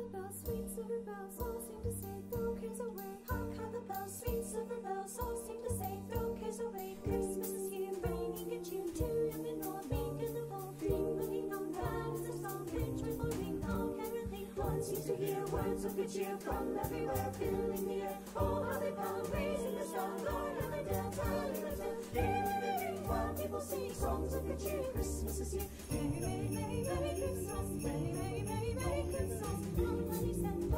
the bells, sweet silver bells, all seem to say, throw cares away. Hark how the bells, sweet silver bells, all seem to say, throw cares away. Christmas is here, bringing a cheer to young and old, big and the bold. Ring, ringing on, that is the song, rich people ring, all can relate. One seems to hear words of good cheer from everywhere, filling the air. Oh, how they bound, raising the sound, Lord, how they dare, telling the tale. Feeling the ring, while people sing songs of good cheer. Christmas is here, merry, merry, merry, merry Christmas, merry, merry, merry, merry.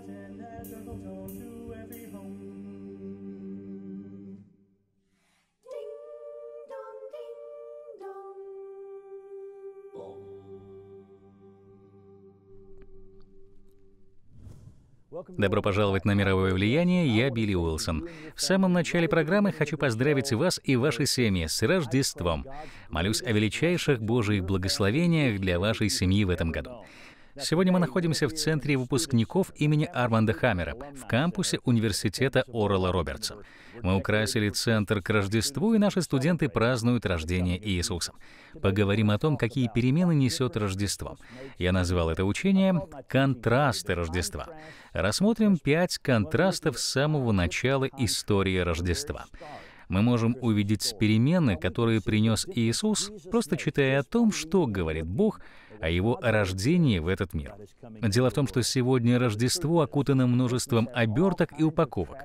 out and add a to every home. Добро пожаловать на мировое влияние, я Билли Уилсон. В самом начале программы хочу поздравить вас и ваши семьи с Рождеством. Молюсь о величайших Божьих благословениях для вашей семьи в этом году. Сегодня мы находимся в Центре выпускников имени Арманда Хаммера в кампусе университета Орла Робертса. Мы украсили центр к Рождеству, и наши студенты празднуют рождение Иисуса. Поговорим о том, какие перемены несет Рождество. Я назвал это учение «Контрасты Рождества». Рассмотрим пять контрастов с самого начала истории Рождества мы можем увидеть перемены, которые принес Иисус, просто читая о том, что говорит Бог, о его рождении в этот мир. Дело в том, что сегодня Рождество окутано множеством оберток и упаковок.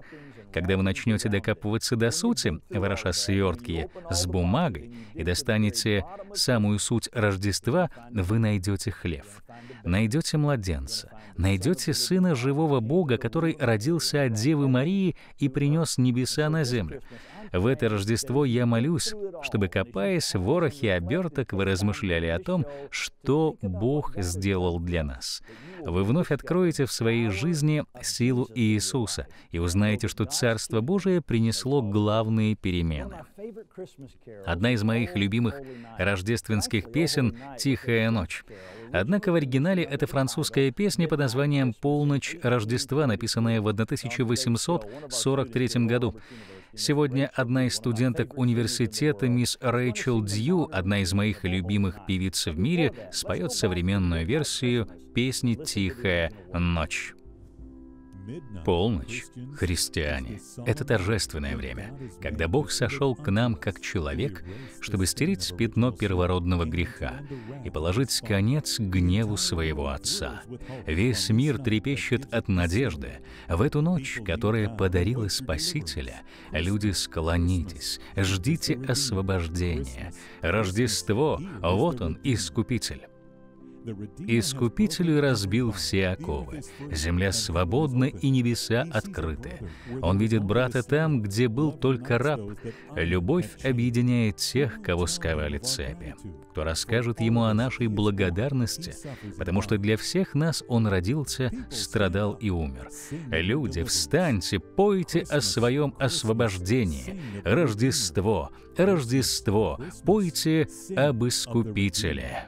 Когда вы начнете докапываться до сути, вороша свертки с бумагой и достанете самую суть Рождества, вы найдете хлев, найдете младенца, найдете сына живого Бога, который родился от Девы Марии и принес небеса на землю. В это Рождество я молюсь, чтобы, копаясь в ворохе оберток, вы размышляли о том, что Бог сделал для нас. Вы вновь откроете в своей жизни силу Иисуса и узнаете, что Царство Божие принесло главные перемены. Одна из моих любимых рождественских песен «Тихая ночь». Однако в оригинале это французская песня под названием «Полночь Рождества», написанная в 1843 году. Сегодня одна из студенток университета, мисс Рэйчел Дью, одна из моих любимых певиц в мире, споет современную версию песни «Тихая ночь». Полночь, христиане, это торжественное время, когда Бог сошел к нам как человек, чтобы стереть пятно первородного греха и положить конец гневу своего Отца. Весь мир трепещет от надежды. В эту ночь, которая подарила Спасителя, люди склонитесь, ждите освобождения. Рождество — вот он, Искупитель. Искупитель разбил все оковы. Земля свободна и небеса открыты. Он видит брата там, где был только раб. Любовь объединяет тех, кого сковали цепи. Кто расскажет ему о нашей благодарности, потому что для всех нас он родился, страдал и умер. Люди, встаньте, пойте о своем освобождении. Рождество, Рождество, пойте об Искупителе.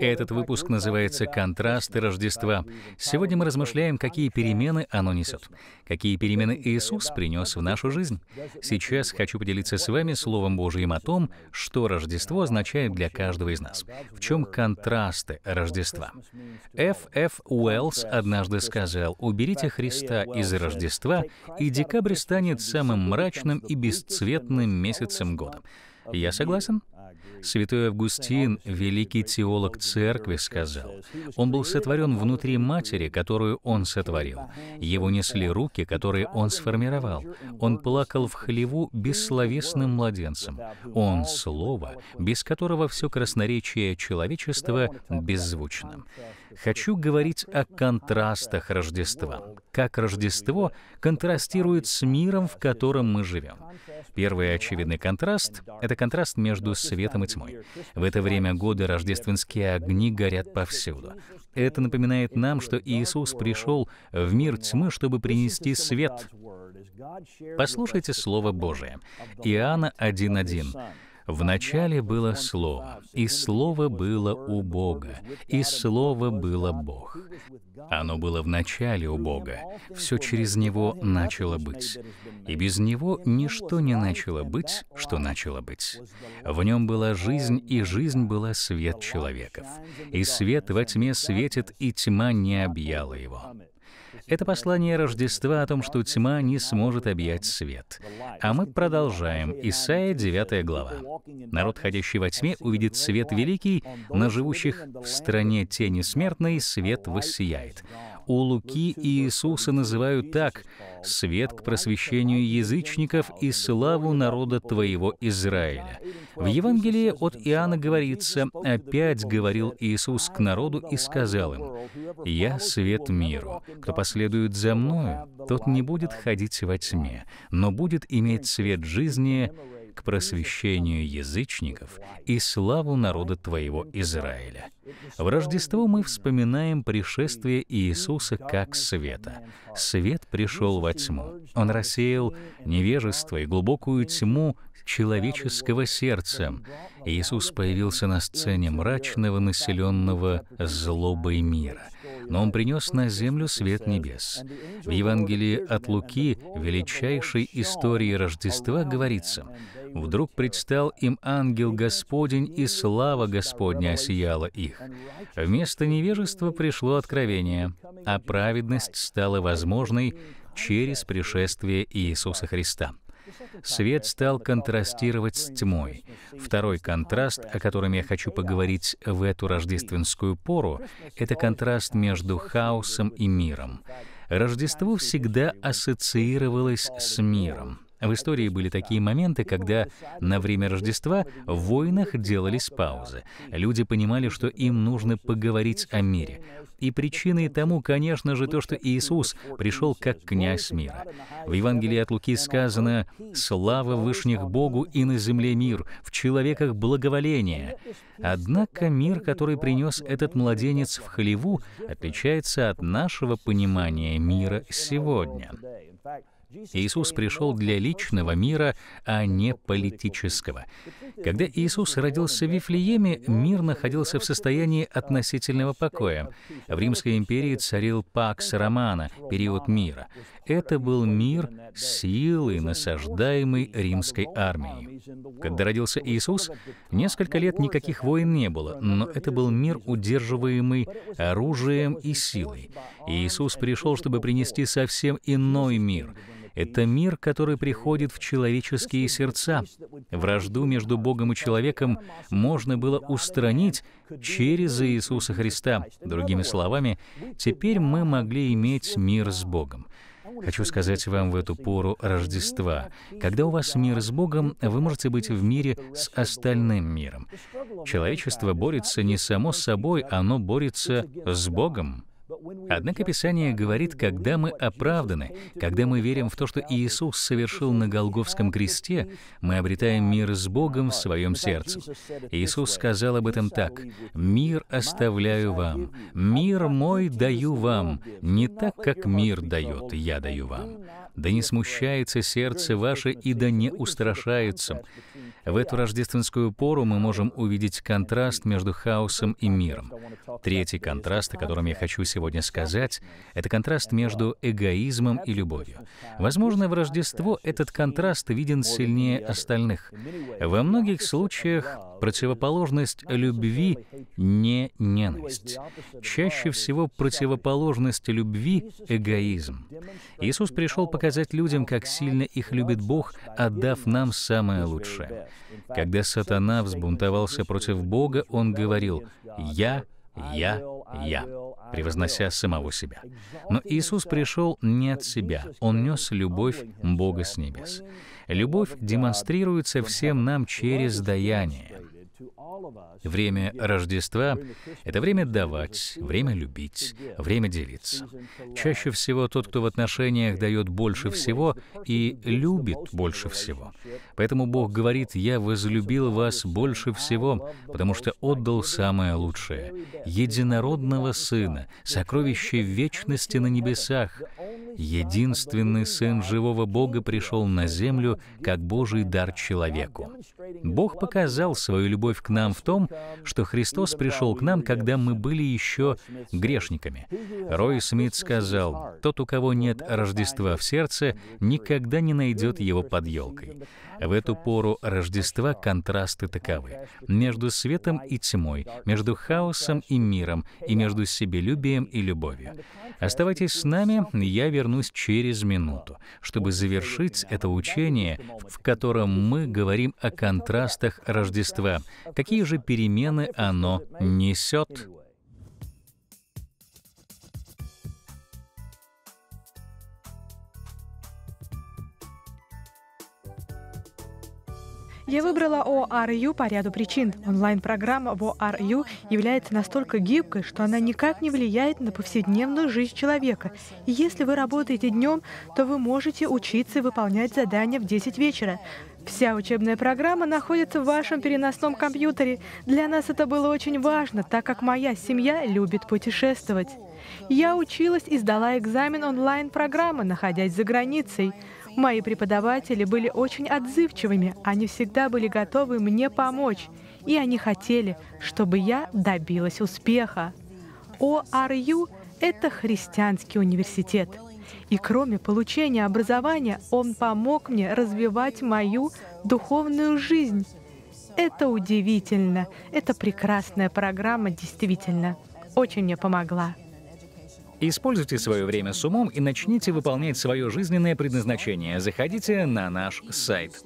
Этот выпуск называется «Контрасты Рождества». Сегодня мы размышляем, какие перемены оно несет, какие перемены Иисус принес в нашу жизнь. Сейчас хочу поделиться с вами Словом Божьим о том, что Рождество означает для каждого из нас, в чем контрасты Рождества. Ф. Ф. Уэллс однажды сказал, «Уберите Христа из Рождества, и декабрь станет самым мрачным и бесцветным месяцем года». Я согласен. Святой Августин, великий теолог церкви, сказал, «Он был сотворен внутри матери, которую он сотворил. Его несли руки, которые он сформировал. Он плакал в хлеву бессловесным младенцем. Он — слово, без которого все красноречие человечества беззвучно» хочу говорить о контрастах Рождества. Как Рождество контрастирует с миром, в котором мы живем. Первый очевидный контраст — это контраст между светом и тьмой. В это время года рождественские огни горят повсюду. Это напоминает нам, что Иисус пришел в мир тьмы, чтобы принести свет. Послушайте Слово Божие. Иоанна 1.1. В начале было Слово, и Слово было у Бога, и Слово было Бог. Оно было в начале у Бога, все через Него начало быть. И без Него ничто не начало быть, что начало быть. В Нем была жизнь, и жизнь была свет человеков. И свет во тьме светит, и тьма не объяла его. Это послание Рождества о том, что тьма не сможет объять свет. А мы продолжаем. Исайя 9 глава. Народ, ходящий во тьме, увидит свет великий, на живущих в стране тени смертной свет воссияет. У Луки Иисуса называют так «свет к просвещению язычников и славу народа твоего Израиля». В Евангелии от Иоанна говорится «Опять говорил Иисус к народу и сказал им, «Я свет миру. Кто последует за Мною, тот не будет ходить во тьме, но будет иметь свет жизни к просвещению язычников и славу народа Твоего Израиля. В Рождество мы вспоминаем пришествие Иисуса как света. Свет пришел во тьму. Он рассеял невежество и глубокую тьму человеческого сердца. Иисус появился на сцене мрачного, населенного злобой мира — но Он принес на землю свет небес. В Евангелии от Луки, величайшей истории Рождества, говорится, «Вдруг предстал им ангел Господень, и слава Господня осияла их». Вместо невежества пришло откровение, а праведность стала возможной через пришествие Иисуса Христа. Свет стал контрастировать с тьмой. Второй контраст, о котором я хочу поговорить в эту рождественскую пору, это контраст между хаосом и миром. Рождество всегда ассоциировалось с миром. В истории были такие моменты, когда на время Рождества в войнах делались паузы. Люди понимали, что им нужно поговорить о мире. И причиной тому, конечно же, то, что Иисус пришел как князь мира. В Евангелии от Луки сказано «Слава Вышних Богу и на земле мир, в человеках благоволение». Однако мир, который принес этот младенец в хлеву, отличается от нашего понимания мира сегодня. Иисус пришел для личного мира, а не политического. Когда Иисус родился в Вифлееме, мир находился в состоянии относительного покоя. В Римской империи царил пакс романа, период мира. Это был мир силы, насаждаемый римской армией. Когда родился Иисус, несколько лет никаких войн не было, но это был мир, удерживаемый оружием и силой. Иисус пришел, чтобы принести совсем иной мир — это мир, который приходит в человеческие сердца. Вражду между Богом и человеком можно было устранить через Иисуса Христа. Другими словами, теперь мы могли иметь мир с Богом. Хочу сказать вам в эту пору Рождества, когда у вас мир с Богом, вы можете быть в мире с остальным миром. Человечество борется не само с собой, оно борется с Богом. Однако Писание говорит, когда мы оправданы, когда мы верим в то, что Иисус совершил на Голговском кресте, мы обретаем мир с Богом в своем сердце. Иисус сказал об этом так, «Мир оставляю вам, мир мой даю вам, не так, как мир дает, я даю вам» да не смущается сердце ваше и да не устрашается. В эту рождественскую пору мы можем увидеть контраст между хаосом и миром. Третий контраст, о котором я хочу сегодня сказать, это контраст между эгоизмом и любовью. Возможно, в Рождество этот контраст виден сильнее остальных. Во многих случаях Противоположность любви — не ненависть. Чаще всего противоположность любви — эгоизм. Иисус пришел показать людям, как сильно их любит Бог, отдав нам самое лучшее. Когда сатана взбунтовался против Бога, он говорил «Я, я, я» превознося самого себя. Но Иисус пришел не от себя, Он нес любовь Бога с небес. Любовь демонстрируется всем нам через даяние. Время Рождества — это время давать, время любить, время делиться. Чаще всего тот, кто в отношениях дает больше всего и любит больше всего. Поэтому Бог говорит, «Я возлюбил вас больше всего, потому что отдал самое лучшее, единородного Сына, сокровище вечности на небесах. Единственный Сын живого Бога пришел на землю, как Божий дар человеку». Бог показал свою любовь к нам в том, что Христос пришел к нам, когда мы были еще грешниками. Рой Смит сказал, «Тот, у кого нет Рождества в сердце, никогда не найдет его под елкой». В эту пору Рождества контрасты таковы. Между светом и тьмой, между хаосом и миром, и между себелюбием и любовью. Оставайтесь с нами, я вернусь через минуту, чтобы завершить это учение, в котором мы говорим о контрасте контрастах Рождества, какие же перемены оно несет. Я выбрала ORU по ряду причин. Онлайн-программа в ORU является настолько гибкой, что она никак не влияет на повседневную жизнь человека. И если вы работаете днем, то вы можете учиться и выполнять задания в 10 вечера. Вся учебная программа находится в вашем переносном компьютере. Для нас это было очень важно, так как моя семья любит путешествовать. Я училась и сдала экзамен онлайн-программы, находясь за границей. Мои преподаватели были очень отзывчивыми, они всегда были готовы мне помочь, и они хотели, чтобы я добилась успеха. ОРЮ – это христианский университет – и кроме получения образования, Он помог мне развивать мою духовную жизнь. Это удивительно. Это прекрасная программа, действительно. Очень мне помогла. Используйте свое время с умом и начните выполнять свое жизненное предназначение. Заходите на наш сайт.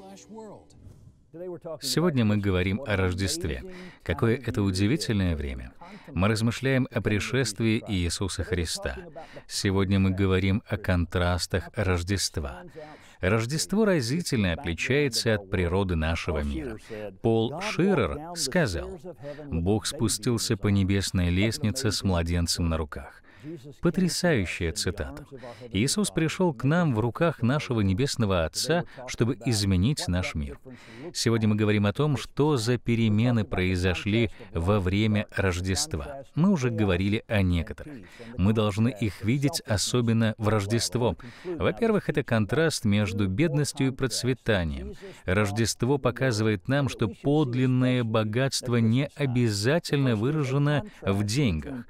Сегодня мы говорим о Рождестве. Какое это удивительное время. Мы размышляем о пришествии Иисуса Христа. Сегодня мы говорим о контрастах Рождества. Рождество разительно отличается от природы нашего мира. Пол Ширер сказал, «Бог спустился по небесной лестнице с младенцем на руках. Потрясающая цитата. Иисус пришел к нам в руках нашего Небесного Отца, чтобы изменить наш мир. Сегодня мы говорим о том, что за перемены произошли во время Рождества. Мы уже говорили о некоторых. Мы должны их видеть особенно в Рождество. Во-первых, это контраст между бедностью и процветанием. Рождество показывает нам, что подлинное богатство не обязательно выражено в деньгах.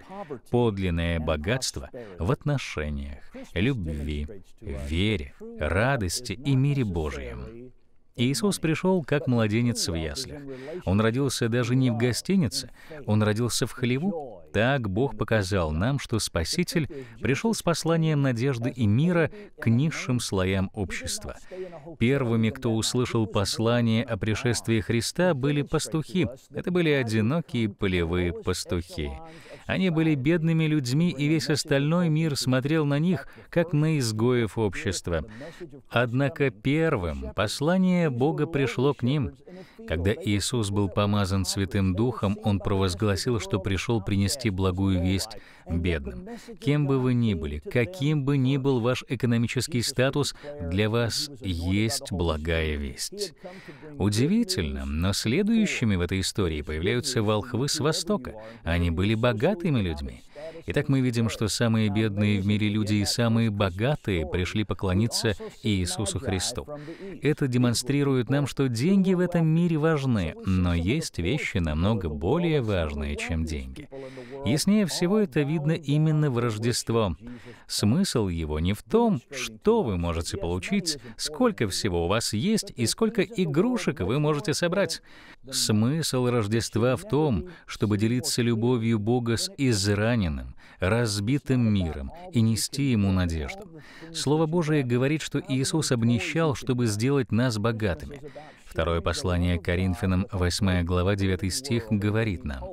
Подлинное богатство богатства в отношениях, любви, вере, радости и мире Божьем. Иисус пришел как младенец в яслях. Он родился даже не в гостинице, он родился в хлеву, так Бог показал нам, что Спаситель пришел с посланием надежды и мира к низшим слоям общества. Первыми, кто услышал послание о пришествии Христа, были пастухи. Это были одинокие полевые пастухи. Они были бедными людьми, и весь остальной мир смотрел на них, как на изгоев общества. Однако первым послание Бога пришло к ним. Когда Иисус был помазан Святым Духом, Он провозгласил, что пришел принести нести благую весть бедным. Кем бы вы ни были, каким бы ни был ваш экономический статус, для вас есть благая весть. Удивительно, но следующими в этой истории появляются волхвы с Востока. Они были богатыми людьми. Итак, мы видим, что самые бедные в мире люди и самые богатые пришли поклониться Иисусу Христу. Это демонстрирует нам, что деньги в этом мире важны, но есть вещи намного более важные, чем деньги. Яснее всего это видно именно в Рождество. Смысл его не в том, что вы можете получить, сколько всего у вас есть и сколько игрушек вы можете собрать. Смысл Рождества в том, чтобы делиться любовью Бога с израненным, разбитым миром и нести ему надежду. Слово Божие говорит, что Иисус обнищал, чтобы сделать нас богатыми. Второе послание Коринфянам, 8 глава, 9 стих, говорит нам,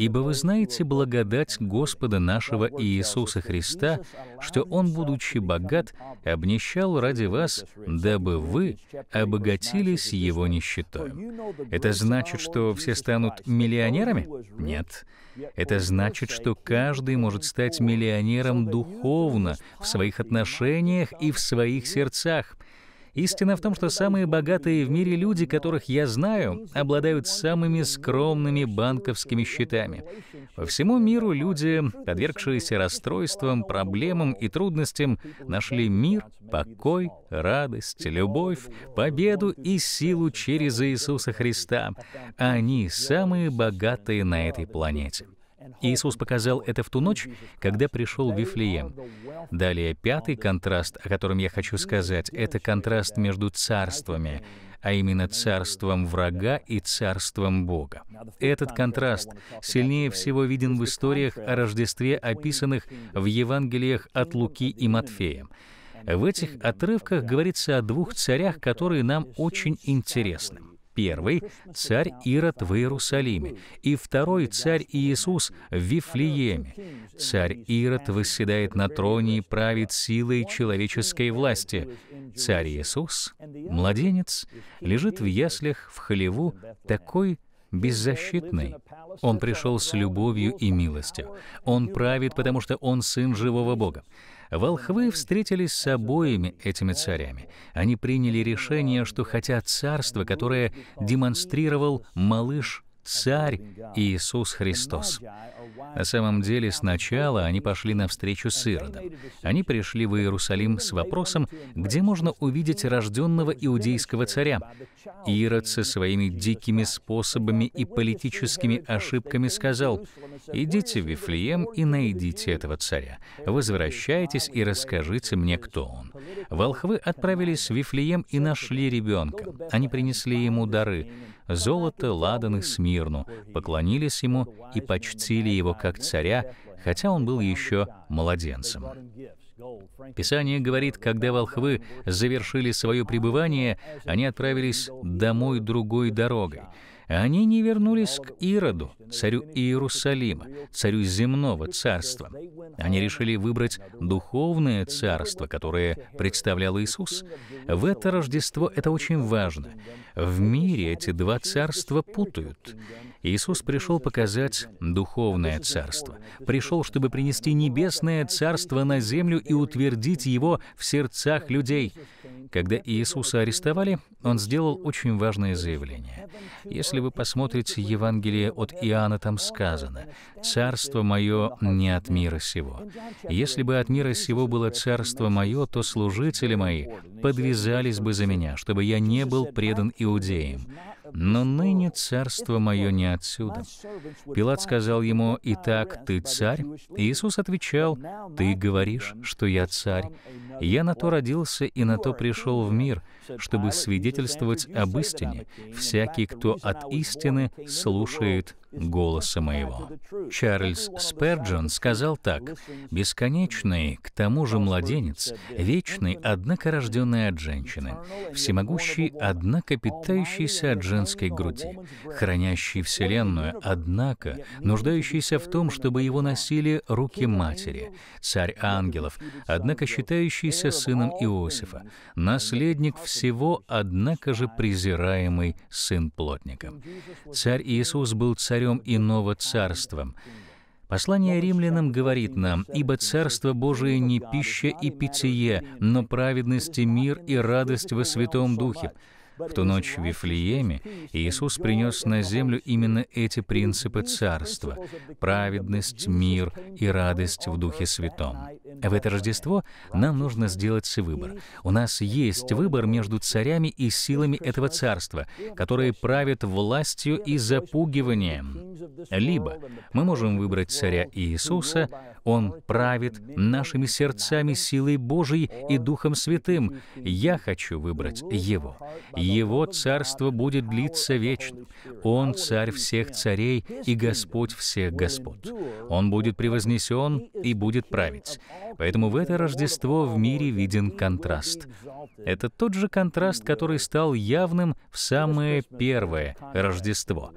Ибо вы знаете благодать Господа нашего Иисуса Христа, что Он, будучи богат, обнищал ради вас, дабы вы обогатились Его нищетой. Это значит, что все станут миллионерами? Нет. Это значит, что каждый может стать миллионером духовно, в своих отношениях и в своих сердцах — Истина в том, что самые богатые в мире люди, которых я знаю, обладают самыми скромными банковскими счетами. По всему миру люди, подвергшиеся расстройствам, проблемам и трудностям, нашли мир, покой, радость, любовь, победу и силу через Иисуса Христа. Они самые богатые на этой планете. Иисус показал это в ту ночь, когда пришел в Вифлеем. Далее пятый контраст, о котором я хочу сказать, это контраст между царствами, а именно царством врага и царством Бога. Этот контраст сильнее всего виден в историях о Рождестве, описанных в Евангелиях от Луки и Матфея. В этих отрывках говорится о двух царях, которые нам очень интересны. Первый – царь Ирод в Иерусалиме, и второй – царь Иисус в Вифлееме. Царь Ирод восседает на троне и правит силой человеческой власти. Царь Иисус, младенец, лежит в яслях в халеву, такой беззащитный. Он пришел с любовью и милостью. Он правит, потому что он сын живого Бога. Волхвы встретились с обоими этими царями. Они приняли решение, что хотят царство, которое демонстрировал малыш Царь Иисус Христос. На самом деле, сначала они пошли навстречу с Иродом. Они пришли в Иерусалим с вопросом, где можно увидеть рожденного иудейского царя. Ирод со своими дикими способами и политическими ошибками сказал, «Идите в Вифлеем и найдите этого царя. Возвращайтесь и расскажите мне, кто он». Волхвы отправились в Вифлеем и нашли ребенка. Они принесли ему дары золото, ладан и смирну, поклонились ему и почтили его как царя, хотя он был еще младенцем. Писание говорит, когда волхвы завершили свое пребывание, они отправились домой другой дорогой. Они не вернулись к Ироду, царю Иерусалима, царю земного царства. Они решили выбрать духовное царство, которое представлял Иисус. В это Рождество это очень важно. В мире эти два царства путают. Иисус пришел показать духовное царство. Пришел, чтобы принести небесное царство на землю и утвердить его в сердцах людей. Когда Иисуса арестовали, он сделал очень важное заявление. Если вы посмотрите Евангелие от Иоанна, там сказано «Царство мое не от мира сего». Если бы от мира сего было царство мое, то служители мои подвязались бы за меня, чтобы я не был предан иудеям но ныне царство мое не отсюда». Пилат сказал ему, «Итак, ты царь?» Иисус отвечал, «Ты говоришь, что я царь. Я на то родился и на то пришел в мир, чтобы свидетельствовать об истине. Всякий, кто от истины, слушает голоса моего. Чарльз Сперджон сказал так, «Бесконечный, к тому же младенец, вечный, однако рожденный от женщины, всемогущий, однако питающийся от женской груди, хранящий Вселенную, однако нуждающийся в том, чтобы его носили руки матери, царь ангелов, однако считающийся сыном Иосифа, наследник всего, однако же презираемый сын плотника». Царь Иисус был царь царем иного царства. Послание римлянам говорит нам, «Ибо Царство Божие не пища и питье, но праведность и мир и радость во Святом Духе». В ту ночь в Вифлееме Иисус принес на землю именно эти принципы Царства — праведность, мир и радость в Духе Святом. В это Рождество нам нужно сделать выбор. У нас есть выбор между царями и силами этого Царства, которые правят властью и запугиванием. Либо мы можем выбрать Царя Иисуса, Он правит нашими сердцами силой Божией и Духом Святым. Я хочу выбрать Его. Его царство будет длиться вечно. Он Царь всех царей и Господь всех Господ. Он будет превознесен и будет править. Поэтому в это Рождество в мире виден контраст. Это тот же контраст, который стал явным в самое первое Рождество.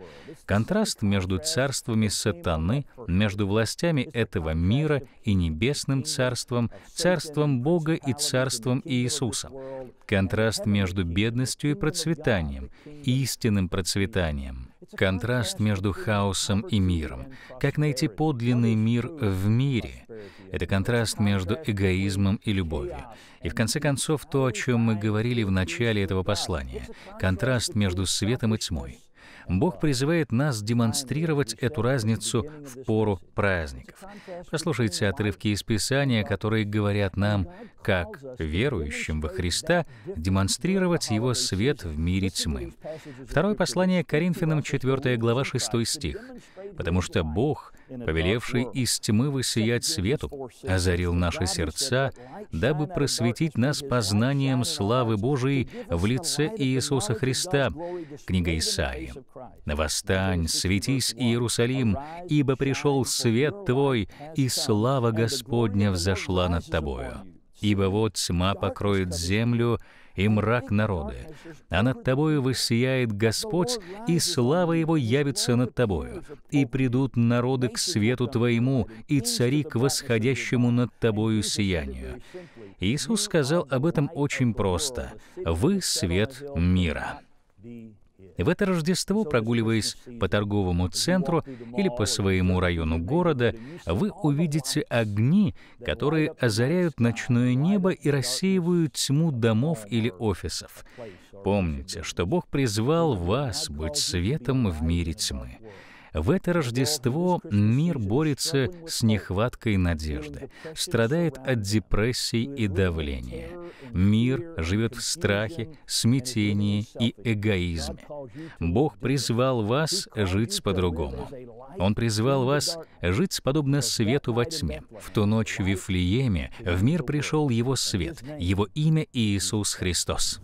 Контраст между между царствами сатаны, между властями этого мира и небесным царством, царством Бога и царством Иисуса. Контраст между бедностью и процветанием, истинным процветанием. Контраст между хаосом и миром. Как найти подлинный мир в мире? Это контраст между эгоизмом и любовью. И в конце концов, то, о чем мы говорили в начале этого послания. Контраст между светом и тьмой. Бог призывает нас демонстрировать эту разницу в пору праздников. Послушайте отрывки из Писания, которые говорят нам, как верующим во Христа демонстрировать Его свет в мире тьмы. Второе послание Коринфянам, 4 глава, 6 стих. «Потому что Бог, повелевший из тьмы высиять свету, озарил наши сердца, дабы просветить нас познанием славы Божией в лице Иисуса Христа». Книга Исаии, «Восстань, светись, Иерусалим, ибо пришел свет Твой, и слава Господня взошла над Тобою. Ибо вот тьма покроет землю, и мрак народы, а над Тобою высияет Господь, и слава Его явится над Тобою, и придут народы к свету Твоему, и цари к восходящему над Тобою сиянию». Иисус сказал об этом очень просто. «Вы — свет мира». В это Рождество, прогуливаясь по торговому центру или по своему району города, вы увидите огни, которые озаряют ночное небо и рассеивают тьму домов или офисов. Помните, что Бог призвал вас быть светом в мире тьмы. В это Рождество мир борется с нехваткой надежды, страдает от депрессий и давления. Мир живет в страхе, смятении и эгоизме. Бог призвал вас жить по-другому. Он призвал вас жить подобно свету во тьме. В ту ночь в Вифлееме в мир пришел Его свет, Его имя Иисус Христос.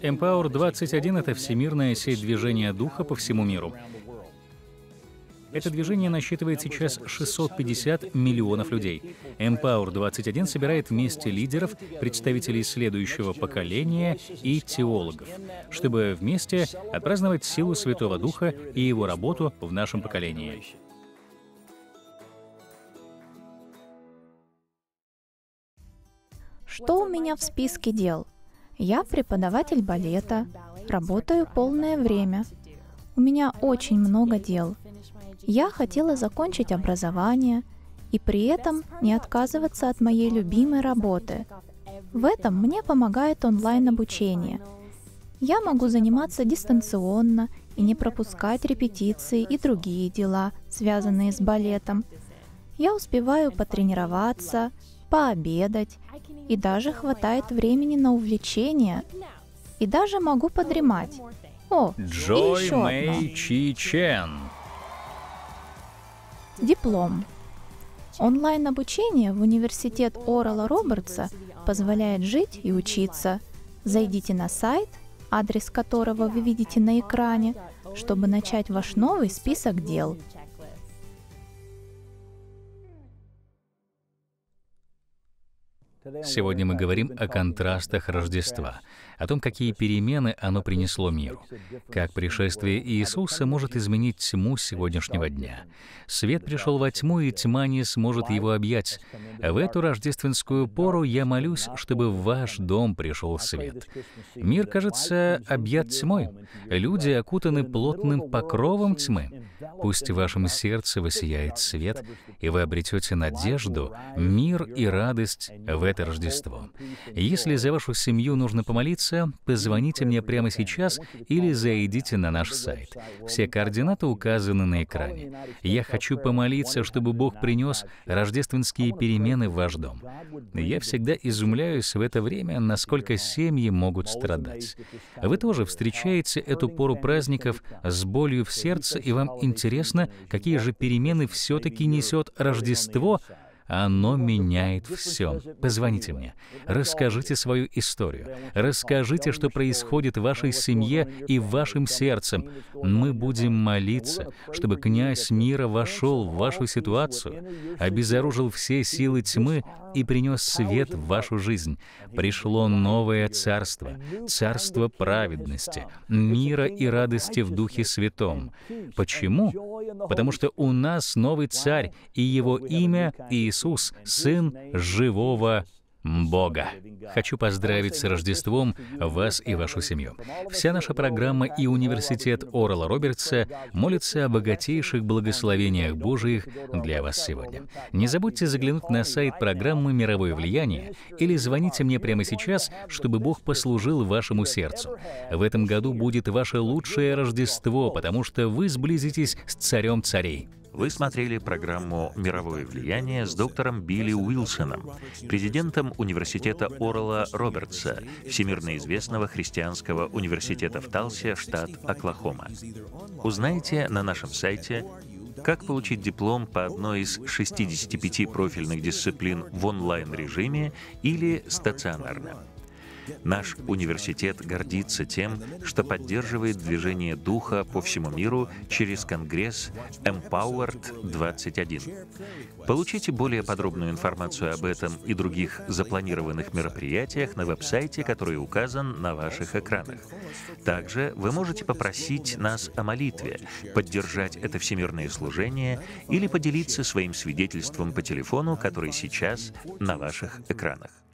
Empower 21 — это всемирная сеть движения духа по всему миру. Это движение насчитывает сейчас 650 миллионов людей. Empower 21 собирает вместе лидеров, представителей следующего поколения и теологов, чтобы вместе отпраздновать силу Святого Духа и его работу в нашем поколении. Что у меня в списке дел? Я преподаватель балета, работаю полное время. У меня очень много дел. Я хотела закончить образование и при этом не отказываться от моей любимой работы. В этом мне помогает онлайн-обучение. Я могу заниматься дистанционно и не пропускать репетиции и другие дела, связанные с балетом. Я успеваю потренироваться, пообедать, и даже хватает um, времени на увлечения, и даже могу подремать. О, Джой и еще Мэй одна. Чи Чен. Диплом. Онлайн-обучение в университет Орала Робертса позволяет жить и учиться. Зайдите на сайт, адрес которого вы видите на экране, чтобы начать ваш новый список дел – Сегодня мы говорим о контрастах Рождества о том, какие перемены оно принесло миру, как пришествие Иисуса может изменить тьму сегодняшнего дня. Свет пришел во тьму, и тьма не сможет его объять. В эту рождественскую пору я молюсь, чтобы в ваш дом пришел свет. Мир, кажется, объят тьмой. Люди окутаны плотным покровом тьмы. Пусть в вашем сердце высияет свет, и вы обретете надежду, мир и радость в это Рождество. Если за вашу семью нужно помолиться, вопроса, позвоните мне прямо сейчас или зайдите на наш сайт. Все координаты указаны на экране. Я хочу помолиться, чтобы Бог принес рождественские перемены в ваш дом. Я всегда изумляюсь в это время, насколько семьи могут страдать. Вы тоже встречаете эту пору праздников с болью в сердце, и вам интересно, какие же перемены все-таки несет Рождество, оно меняет все. Позвоните мне, расскажите свою историю, расскажите, что происходит в вашей семье и вашим сердцем. Мы будем молиться, чтобы князь мира вошел в вашу ситуацию, обезоружил все силы тьмы и принес свет в вашу жизнь. Пришло новое царство, царство праведности, мира и радости в Духе Святом. Почему? Потому что у нас новый царь, и его имя Иисус Иисус, Сын живого Бога. Хочу поздравить с Рождеством вас и вашу семью. Вся наша программа и университет Орла Робертса молятся о богатейших благословениях Божиих для вас сегодня. Не забудьте заглянуть на сайт программы «Мировое влияние» или звоните мне прямо сейчас, чтобы Бог послужил вашему сердцу. В этом году будет ваше лучшее Рождество, потому что вы сблизитесь с Царем Царей. Вы смотрели программу «Мировое влияние» с доктором Билли Уилсоном, президентом университета Орла Робертса, всемирно известного христианского университета в Талсе, штат Оклахома. Узнайте на нашем сайте как получить диплом по одной из 65 профильных дисциплин в онлайн-режиме или стационарно. Наш университет гордится тем, что поддерживает движение духа по всему миру через Конгресс Empowered 21. Получите более подробную информацию об этом и других запланированных мероприятиях на веб-сайте, который указан на ваших экранах. Также вы можете попросить нас о молитве, поддержать это всемирное служение или поделиться своим свидетельством по телефону, который сейчас на ваших экранах.